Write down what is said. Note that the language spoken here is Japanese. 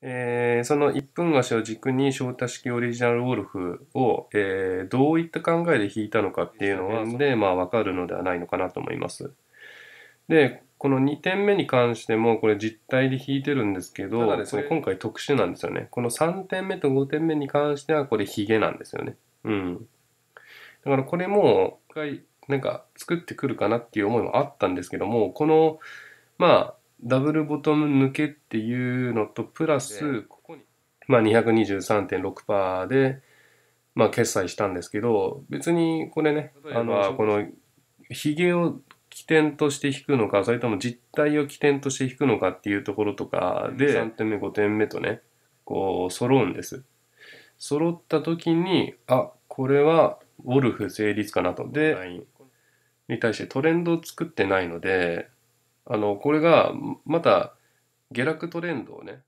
えー、その1分足を軸に翔太式オリジナルウォルフを、えー、どういった考えで弾いたのかっていうのはで、まあ、分かるのではないのかなと思います。でこの2点目に関してもこれ実体で弾いてるんですけどす、ね、今回特殊なんですよねこの3点目と5点目に関してはこれヒゲなんですよねうんだからこれも一回なんか作ってくるかなっていう思いもあったんですけどもこのまあダブルボトム抜けっていうのとプラス、まあ、223.6%で、まあ、決済したんですけど別にこれねあのこのひげを起点として引くのかそれとも実態を起点として引くのかっていうところとかで3点目5点目とねこう揃うんです揃った時にあこれはウォルフ成立かなとでに対してトレンドを作ってないのであの、これがまた下落トレンドをね、